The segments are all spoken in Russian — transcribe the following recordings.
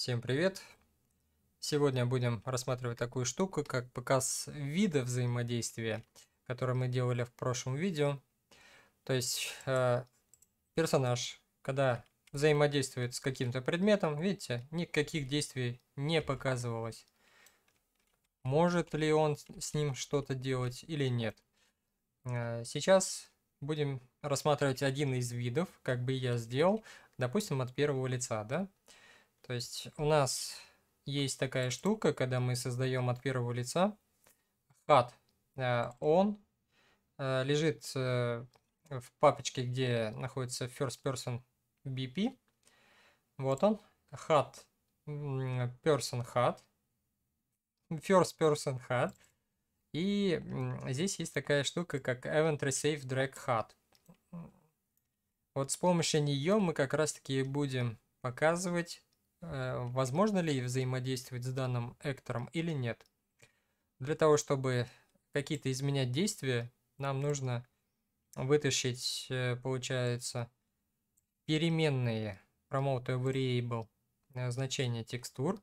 Всем привет! Сегодня будем рассматривать такую штуку, как показ вида взаимодействия, который мы делали в прошлом видео. То есть э, персонаж, когда взаимодействует с каким-то предметом, видите, никаких действий не показывалось. Может ли он с ним что-то делать или нет. Э, сейчас будем рассматривать один из видов, как бы я сделал, допустим, от первого лица, да? То есть у нас есть такая штука, когда мы создаем от первого лица хат. Э, он э, лежит э, в папочке, где находится first person BP. Вот он. хат, Person hat. First person hat. И здесь есть такая штука, как event resave drag hat. Вот с помощью нее мы как раз таки будем показывать Э, возможно ли взаимодействовать с данным эктором или нет. Для того, чтобы какие-то изменять действия, нам нужно вытащить, э, получается, переменные promoter variable э, значения текстур.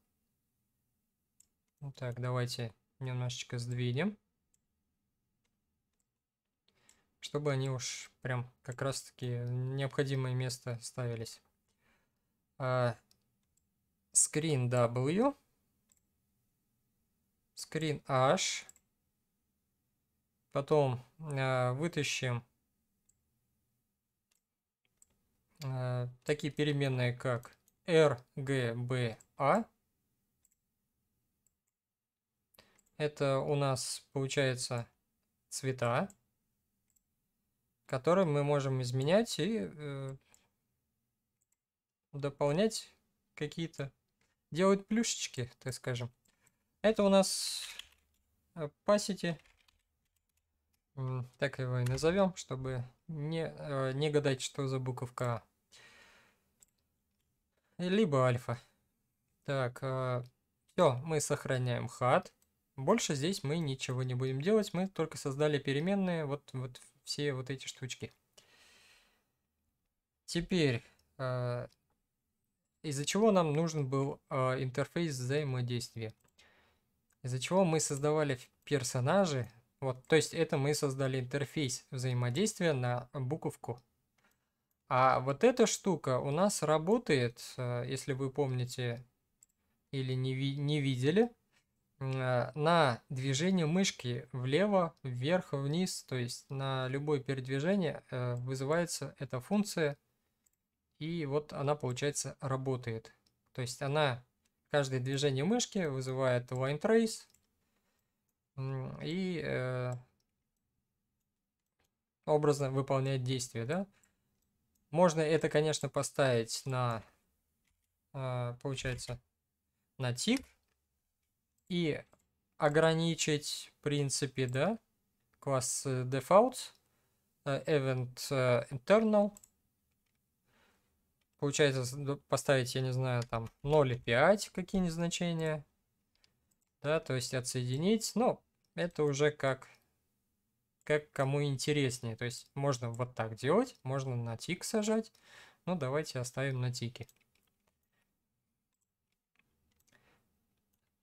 Так, давайте немножечко сдвинем, чтобы они уж прям как раз-таки необходимое место ставились screen W, screen H, потом э, вытащим э, такие переменные, как RGBA. Это у нас получается цвета, которые мы можем изменять и э, дополнять какие-то делают плюшечки, так скажем. Это у нас э, пасити. Так его и назовем, чтобы не, э, не гадать, что за буковка А. Либо альфа. Так, э, все, мы сохраняем хат. Больше здесь мы ничего не будем делать, мы только создали переменные, вот, вот все вот эти штучки. Теперь из-за чего нам нужен был э, интерфейс взаимодействия. Из-за чего мы создавали персонажи. Вот, то есть это мы создали интерфейс взаимодействия на буковку. А вот эта штука у нас работает, э, если вы помните или не, ви не видели, э, на движение мышки влево, вверх, вниз. То есть на любое передвижение э, вызывается эта функция – и вот она, получается, работает. То есть она, каждое движение мышки вызывает line trace. И э, образно выполняет действие, да. Можно это, конечно, поставить на, э, получается, на тип И ограничить, в принципе, да, класс э, default, э, event э, internal получается поставить, я не знаю, там 0,5 какие-нибудь значения. Да, то есть отсоединить. Но ну, это уже как, как кому интереснее. То есть можно вот так делать, можно на тик сажать. но ну, давайте оставим на тике.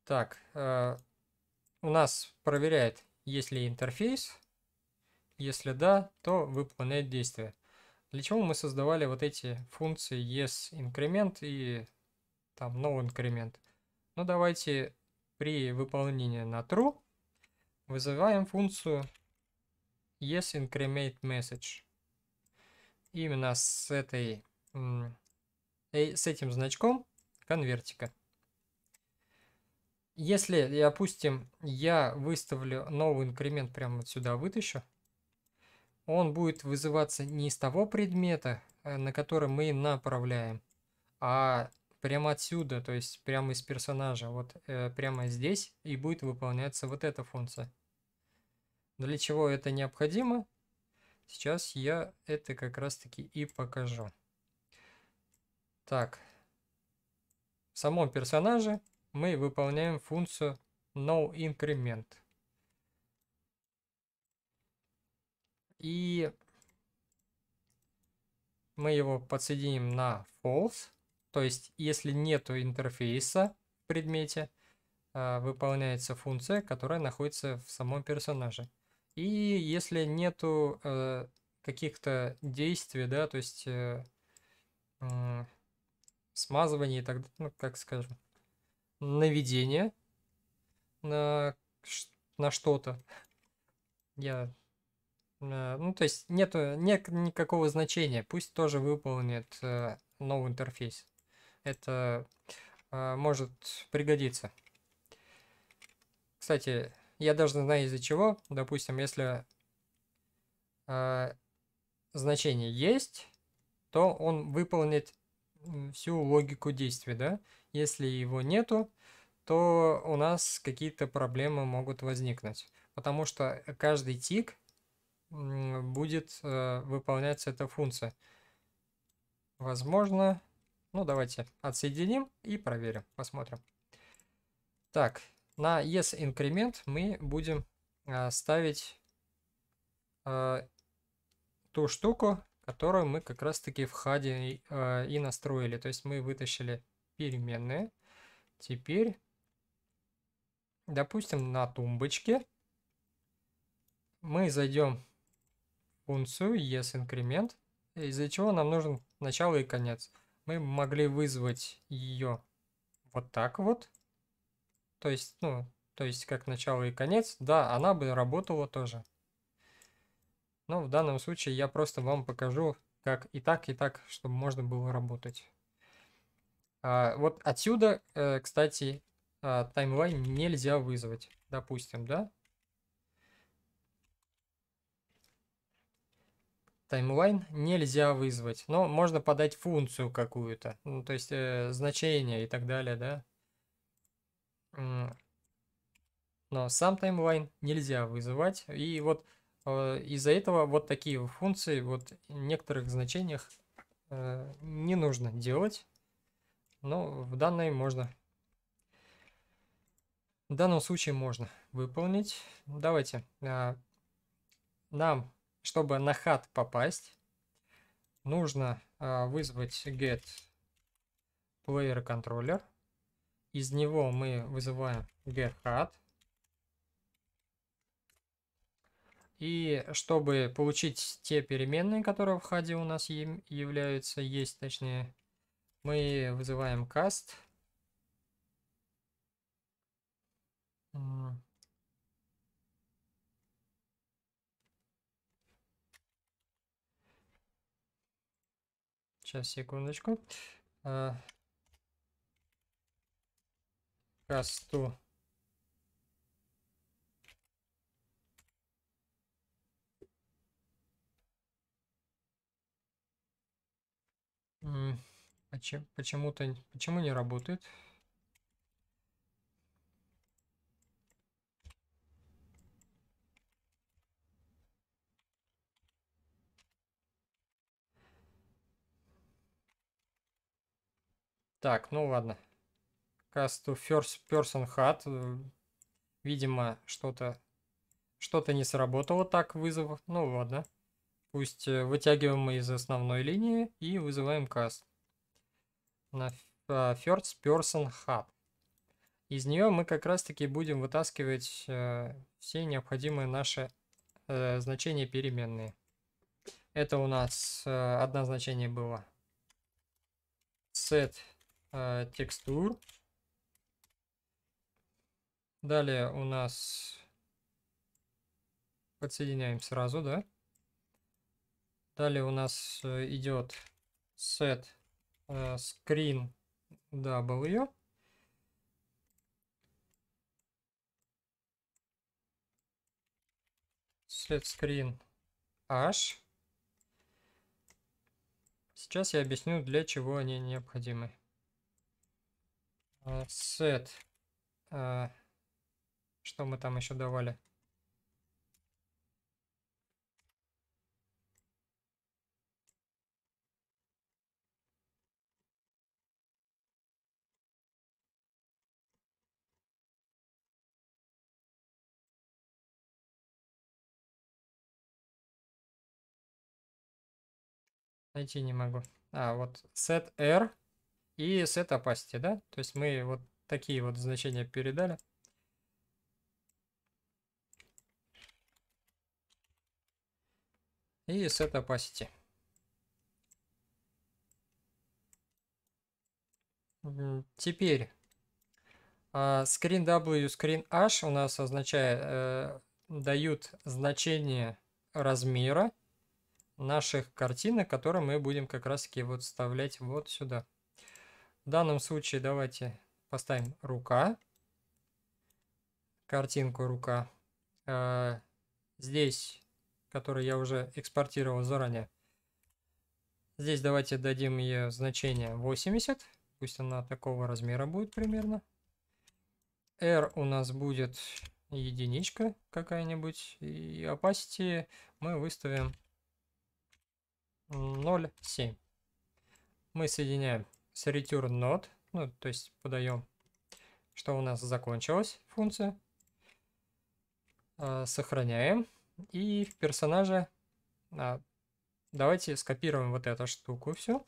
Так, э, у нас проверяет, есть ли интерфейс. Если да, то выполняет действие. Для чего мы создавали вот эти функции yes increment и там no increment? Ну давайте при выполнении на true вызываем функцию yes increment message. Именно с этой э, с этим значком конвертика. Если, допустим, я выставлю новый инкремент прямо вот сюда, вытащу, он будет вызываться не из того предмета, э, на который мы направляем, а прямо отсюда, то есть прямо из персонажа, вот э, прямо здесь, и будет выполняться вот эта функция. Для чего это необходимо? Сейчас я это как раз таки и покажу. Так, в самом персонаже мы выполняем функцию noIncrement. И мы его подсоединим на false. То есть, если нету интерфейса в предмете, э, выполняется функция, которая находится в самом персонаже. И если нету э, каких-то действий, да, то есть э, э, смазывания и так далее, ну, как скажем, наведения на, на что-то, я Э, ну, то есть нет, нет никакого значения. Пусть тоже выполнит э, новый интерфейс. Это э, может пригодиться. Кстати, я даже знаю из-за чего. Допустим, если значение есть, то он выполнит всю логику действия, да? Если его нету, то у нас какие-то проблемы могут возникнуть. Потому что каждый тик будет э, выполняться эта функция. Возможно, ну давайте отсоединим и проверим, посмотрим. Так, на yes increment мы будем э, ставить э, ту штуку, которую мы как раз таки в хаде э, и настроили. То есть мы вытащили переменные. Теперь, допустим, на тумбочке мы зайдем функцию ESIncrement, из-за чего нам нужен начало и конец. Мы могли вызвать ее вот так вот. То есть, ну, то есть как начало и конец. Да, она бы работала тоже. Но в данном случае я просто вам покажу, как и так, и так, чтобы можно было работать. А, вот отсюда, э, кстати, а, таймлайн нельзя вызвать, допустим, да? таймлайн нельзя вызвать, но можно подать функцию какую-то, ну, то есть э, значение и так далее, да. Но сам таймлайн нельзя вызывать, и вот э, из-за этого вот такие функции вот в некоторых значениях э, не нужно делать, но в данной можно. В данном случае можно выполнить. Давайте. Э, нам чтобы на хат попасть, нужно э, вызвать get player controller. Из него мы вызываем get hat. И чтобы получить те переменные, которые в хаде у нас являются, есть точнее, мы вызываем cast. Сейчас, секундочку. А... Касту. А почему-то почему не работает. Так, ну ладно. Касту to first person HUD. Видимо, что-то что-то не сработало так вызов. Ну ладно. Пусть э, вытягиваем мы из основной линии и вызываем каст. На first person hub. Из нее мы как раз таки будем вытаскивать э, все необходимые наши э, значения переменные. Это у нас э, одно значение было. Set Э, текстур. Далее у нас подсоединяем сразу, да? Далее у нас э, идет set э, screen w. Set screen h. Сейчас я объясню, для чего они необходимы. Э, сет. Э, что мы там еще давали? Найти не могу. А, вот set R и этой opacity, да? То есть мы вот такие вот значения передали. И этой opacity. Теперь а, screen w, screen h у нас означает, э, дают значение размера наших картинок, которые мы будем как раз таки вот вставлять вот сюда. В данном случае давайте поставим рука. Картинку рука. Э, здесь, который я уже экспортировал заранее. Здесь давайте дадим ее значение 80. Пусть она такого размера будет примерно. R у нас будет единичка какая-нибудь. И opacity мы выставим 0,7. Мы соединяем return not, ну, то есть подаем, что у нас закончилась функция. А, сохраняем. И в персонаже а, давайте скопируем вот эту штуку все.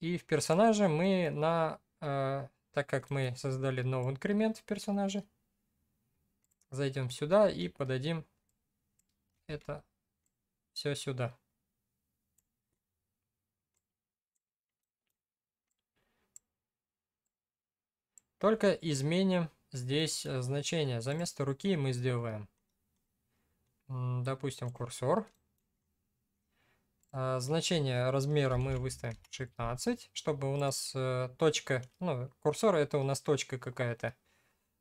И в персонаже мы на... А, так как мы создали новый инкремент в персонаже, зайдем сюда и подадим это все сюда. Только изменим здесь э, значение. За место руки мы сделаем, допустим, курсор. А, значение размера мы выставим 16, чтобы у нас э, точка, ну, курсор это у нас точка какая-то.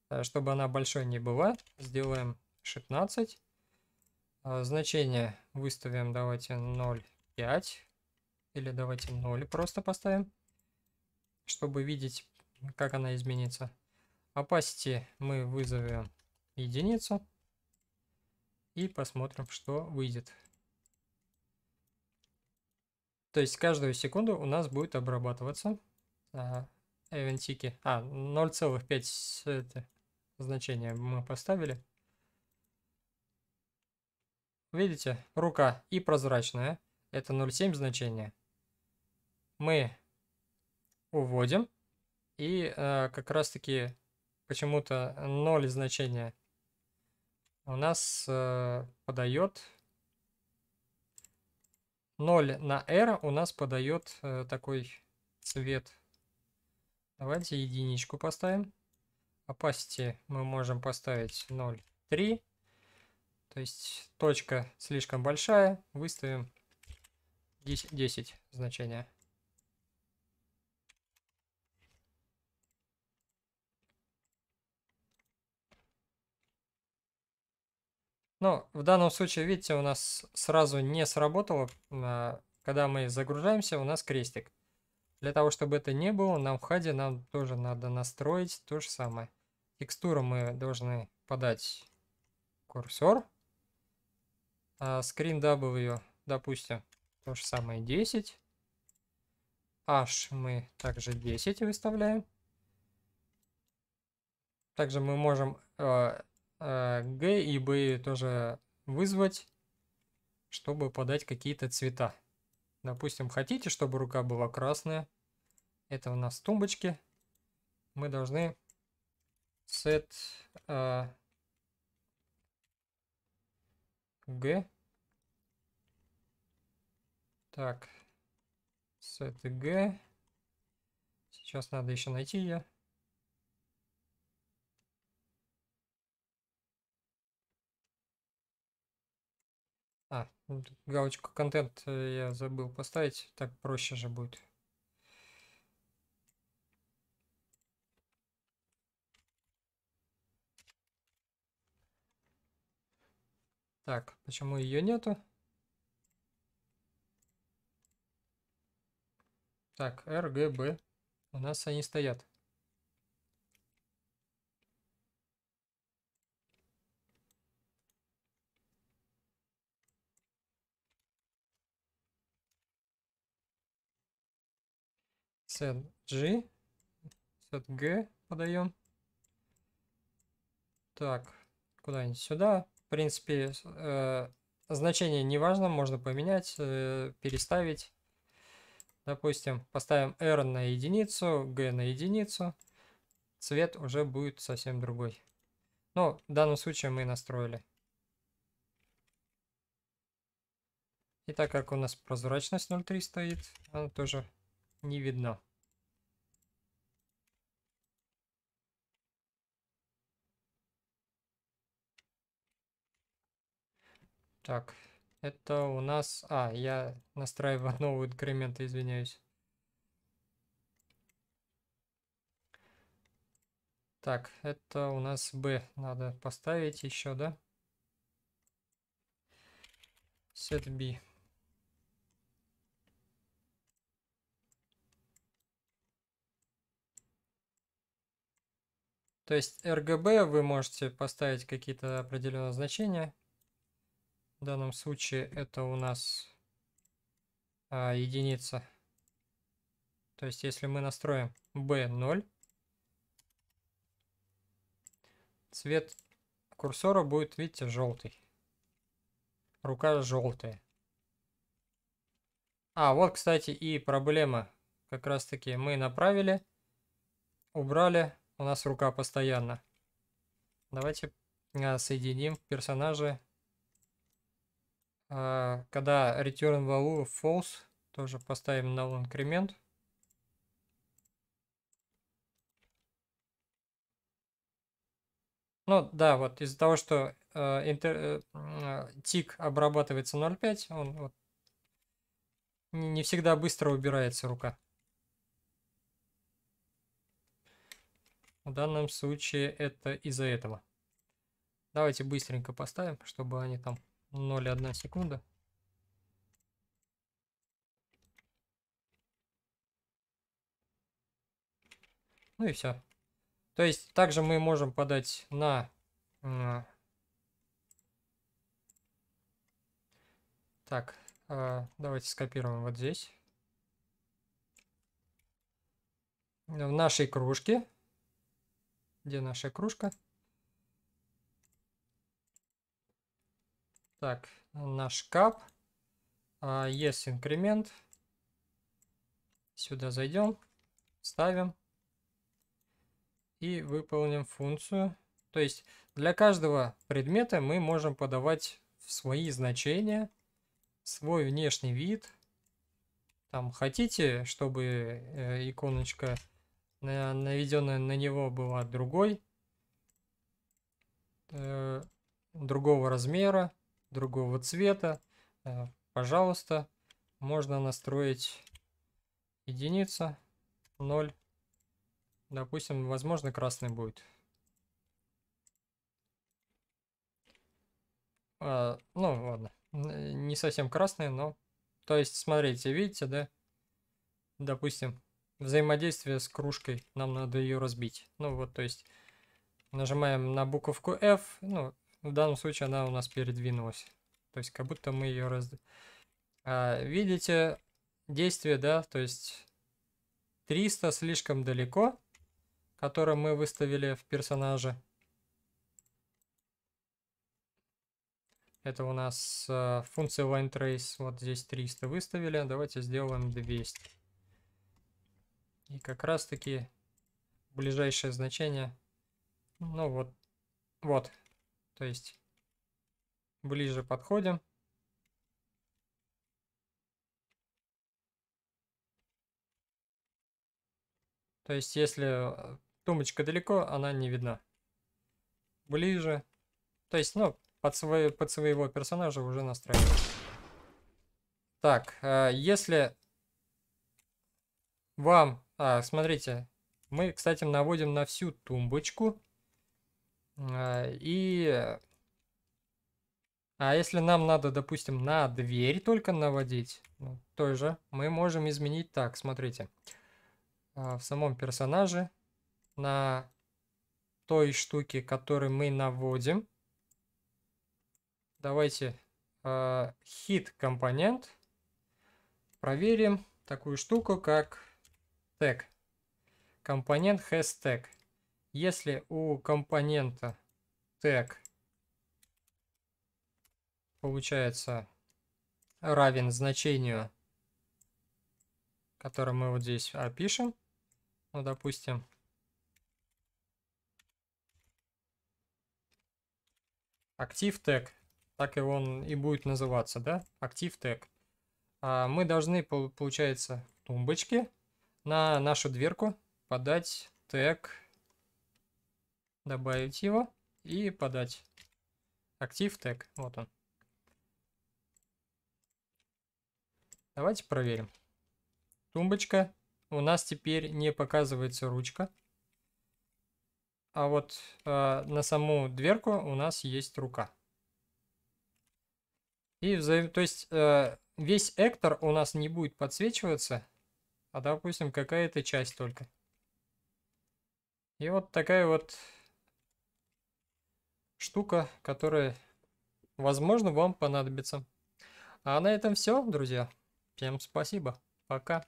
Э, чтобы она большой не была, сделаем 16. А, значение выставим, давайте 0,5. Или давайте 0 просто поставим, чтобы видеть как она изменится? Opacity мы вызовем единицу. И посмотрим, что выйдет. То есть каждую секунду у нас будет обрабатываться а, эвентики. А, 0,5 значение мы поставили. Видите, рука и прозрачная. Это 0,7 значение. Мы уводим и э, как раз-таки почему-то 0 значения у нас э, подает 0 на R у нас подает э, такой цвет. Давайте единичку поставим. Opacity мы можем поставить 0,3. То есть точка слишком большая. Выставим 10, 10 значение. Ну, в данном случае, видите, у нас сразу не сработало. А, когда мы загружаемся, у нас крестик. Для того, чтобы это не было, нам в хаде нам тоже надо настроить то же самое. Текстуру мы должны подать курсор. А screen W, допустим, то же самое 10. H мы также 10 выставляем. Также мы можем а, Э, Г и Б тоже вызвать, чтобы подать какие-то цвета. Допустим, хотите, чтобы рука была красная. Это у нас тумбочки. Мы должны set э, Г так set Г сейчас надо еще найти ее А, ну, галочку контент э, я забыл поставить, так проще же будет. Так, почему ее нету? Так, RGB. У нас они стоят. set G, подаем. Так, куда-нибудь сюда. В принципе, э, значение не важно, можно поменять, э, переставить. Допустим, поставим R на единицу, G на единицу. Цвет уже будет совсем другой. Но в данном случае мы настроили. И так как у нас прозрачность 0.3 стоит, она тоже не видно. Так, это у нас... А, я настраиваю новые инкременты, извиняюсь. Так, это у нас B надо поставить еще, да? Set B. То есть RGB вы можете поставить какие-то определенные значения. В данном случае это у нас а, единица. То есть если мы настроим B0, цвет курсора будет, видите, желтый. Рука желтая. А, вот, кстати, и проблема. Как раз таки мы направили, убрали у нас рука постоянно. Давайте а, соединим персонажи. А, когда return value false, тоже поставим null increment. Ну да, вот из-за того, что э, э, э, тик обрабатывается 0.5, он вот, не всегда быстро убирается рука. В данном случае это из-за этого. Давайте быстренько поставим, чтобы они там 0,1 секунда. Ну и все. То есть также мы можем подать на... Так, э, давайте скопируем вот здесь. В нашей кружке где наша кружка? Так, наш кап. А, есть инкремент. Сюда зайдем, ставим и выполним функцию. То есть для каждого предмета мы можем подавать свои значения, свой внешний вид. Там хотите, чтобы э, иконочка наведенная на него была другой, э, другого размера, другого цвета. Э, пожалуйста, можно настроить единица 0. Допустим, возможно, красный будет. А, ну, ладно. Не совсем красный, но... То есть, смотрите, видите, да? Допустим, взаимодействие с кружкой. Нам надо ее разбить. Ну вот, то есть нажимаем на буковку F. Ну, в данном случае она у нас передвинулась. То есть как будто мы ее раз... А, видите действие, да, то есть 300 слишком далеко, которое мы выставили в персонаже. Это у нас э, функция line trace. Вот здесь 300 выставили. Давайте сделаем 200. И как раз таки ближайшее значение, ну вот, вот, то есть ближе подходим. То есть если э, тумбочка далеко, она не видна. Ближе. То есть, ну, под, свой, под своего персонажа уже настраиваем. Так, э, если вам а, смотрите, мы, кстати, наводим на всю тумбочку. А, и... Э, а если нам надо, допустим, на дверь только наводить, ну, тоже мы можем изменить так, смотрите. А, в самом персонаже на той штуке, которую мы наводим. Давайте а, хит-компонент. проверим такую штуку, как тег. Компонент has tag. Если у компонента тег получается равен значению, которое мы вот здесь опишем, ну, допустим, актив тег, так и он и будет называться, да, актив тег. А мы должны, получается, тумбочки на нашу дверку подать тег, добавить его и подать актив тег. Вот он. Давайте проверим. Тумбочка. У нас теперь не показывается ручка. А вот э, на саму дверку у нас есть рука. И взаим... То есть э, весь эктор у нас не будет подсвечиваться, а допустим какая-то часть только. И вот такая вот штука, которая, возможно, вам понадобится. А на этом все, друзья. Всем спасибо. Пока.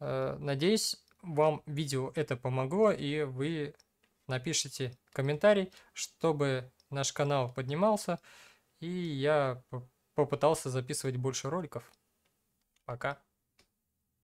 Э, надеюсь, вам видео это помогло, и вы напишите комментарий, чтобы наш канал поднимался, и я попытался записывать больше роликов. Пока.